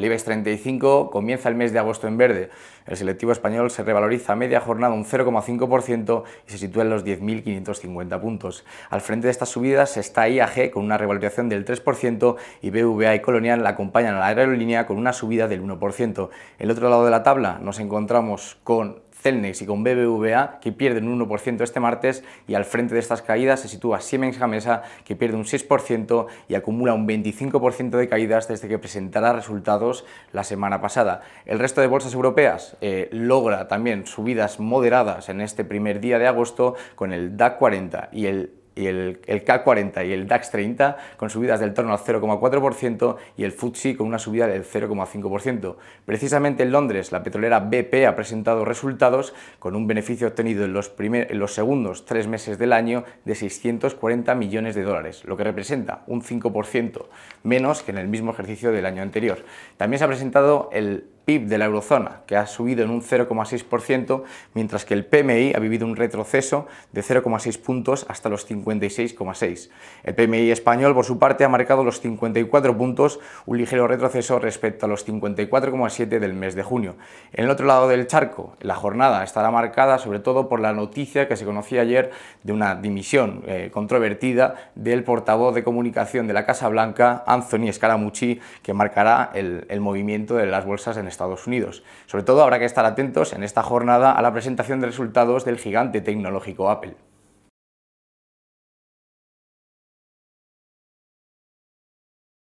El IBEX 35 comienza el mes de agosto en verde. El selectivo español se revaloriza a media jornada un 0,5% y se sitúa en los 10.550 puntos. Al frente de estas subidas está IAG con una revalorización del 3% y BVA y Colonial la acompañan a la aerolínea con una subida del 1%. El otro lado de la tabla nos encontramos con Celnex y con BBVA que pierden un 1% este martes y al frente de estas caídas se sitúa Siemens Gamesa que pierde un 6% y acumula un 25% de caídas desde que presentará resultados la semana pasada. El resto de bolsas europeas eh, logra también subidas moderadas en este primer día de agosto con el DAC 40 y el el, K40 y el DAX 30 con subidas del torno al 0,4% y el FTSE con una subida del 0,5%. Precisamente en Londres, la petrolera BP ha presentado resultados con un beneficio obtenido en los, primer, en los segundos tres meses del año de 640 millones de dólares, lo que representa un 5% menos que en el mismo ejercicio del año anterior. También se ha presentado el de la eurozona, que ha subido en un 0,6%, mientras que el PMI ha vivido un retroceso de 0,6 puntos hasta los 56,6. El PMI español, por su parte, ha marcado los 54 puntos, un ligero retroceso respecto a los 54,7 del mes de junio. En el otro lado del charco, la jornada estará marcada sobre todo por la noticia que se conocía ayer de una dimisión eh, controvertida del portavoz de comunicación de la Casa Blanca, Anthony Scaramucci, que marcará el, movimiento de las bolsas en este Estados Unidos. Sobre todo habrá que estar atentos en esta jornada a la presentación de resultados del gigante tecnológico Apple.